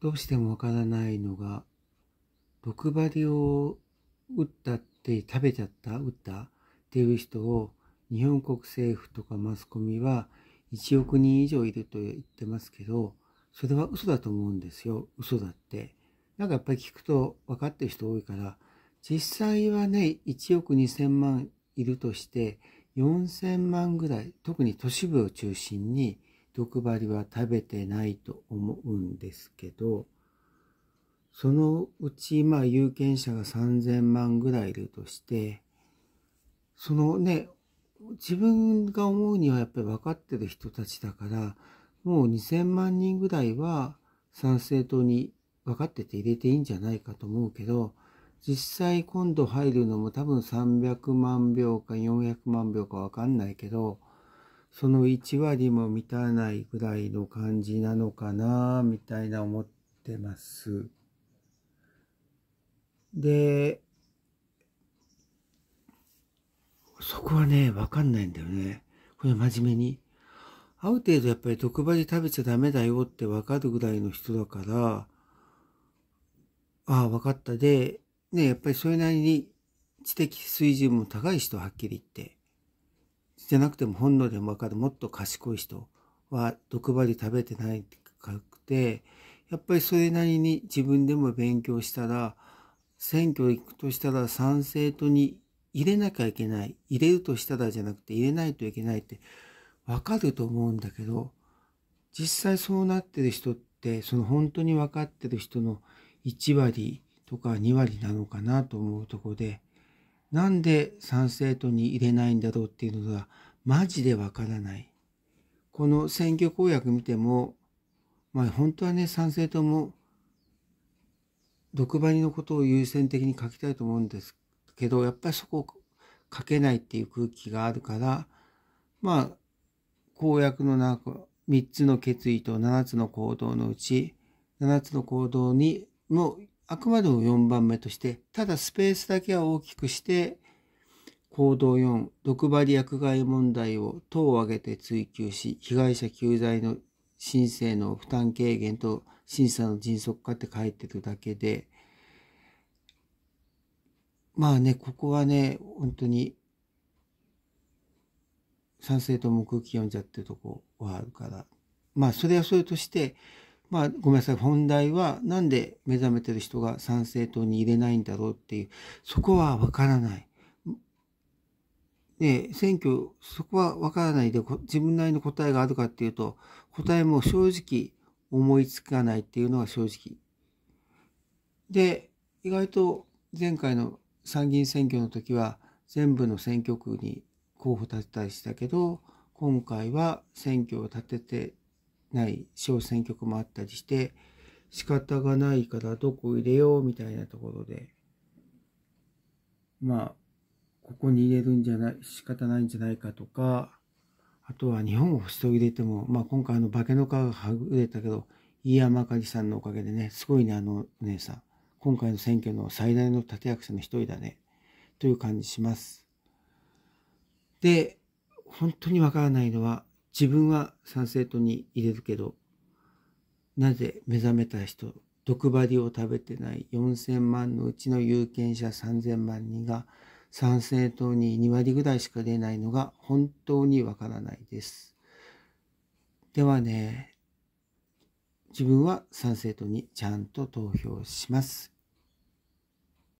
どうしてもわからないのが、毒針を打ったって食べちゃった打ったっていう人を日本国政府とかマスコミは1億人以上いると言ってますけど、それは嘘だと思うんですよ。嘘だって。なんかやっぱり聞くと分かってる人多いから、実際はね、1億2000万いるとして、4000万ぐらい、特に都市部を中心に毒針は食べてないと思うんですけど、そのうち、まあ、有権者が3000万ぐらいいるとして、そのね、自分が思うにはやっぱり分かってる人たちだから、もう2000万人ぐらいは参政党に分かってて入れていいんじゃないかと思うけど、実際今度入るのも多分300万票か400万票か分かんないけど、その1割も満たないぐらいの感じなのかなみたいな思ってます。で、そこはね、わかんないんだよね。これ真面目に。ある程度やっぱり特売で食べちゃダメだよってわかるぐらいの人だから、ああ、わかった。で、ね、やっぱりそれなりに知的水準も高い人はっきり言って。してなくても本能でも分かるもっと賢い人は毒針食べてないかくてやっぱりそれなりに自分でも勉強したら選挙行くとしたら賛成とに入れなきゃいけない入れるとしたらじゃなくて入れないといけないって分かると思うんだけど実際そうなってる人ってその本当に分かってる人の1割とか2割なのかなと思うとこでなんで参政党に入れないんだろうっていうのがマジでわからない。この選挙公約見ても、まあ本当はね、参政党も毒針のことを優先的に書きたいと思うんですけど、やっぱりそこを書けないっていう空気があるから、まあ、公約の中、3つの決意と7つの行動のうち、7つの行動にもあくまでも4番目として、ただスペースだけは大きくして、行動4、毒針薬害問題を党を挙げて追及し、被害者救済の申請の負担軽減と審査の迅速化って書いてるだけで、まあね、ここはね、本当に、賛成と目空気読んじゃってるとこはあるから、まあそれはそれとして、まあ、ごめんなさい本題は何で目覚めてる人が参政党に入れないんだろうっていうそこはわからない。で選挙そこはわからないで自分なりの答えがあるかっていうと答えも正直思いつかないっていうのが正直。で意外と前回の参議院選挙の時は全部の選挙区に候補立てたりしたけど今回は選挙を立ててない小選挙区もあったりして仕方がないからどこ入れようみたいなところでまあここに入れるんじゃない仕方ないんじゃないかとかあとは日本を星入れても、まあ、今回あの化けの皮がはぐれたけど飯山あかさんのおかげでねすごいねあのお姉さん今回の選挙の最大の立役者の一人だねという感じします。で本当にわからないのは自分は賛成党に入れるけどなぜ目覚めた人毒針を食べてない4,000万のうちの有権者3,000万人が参政党に2割ぐらいしか出ないのが本当にわからないです。ではね自分は賛成党にちゃんと投票します。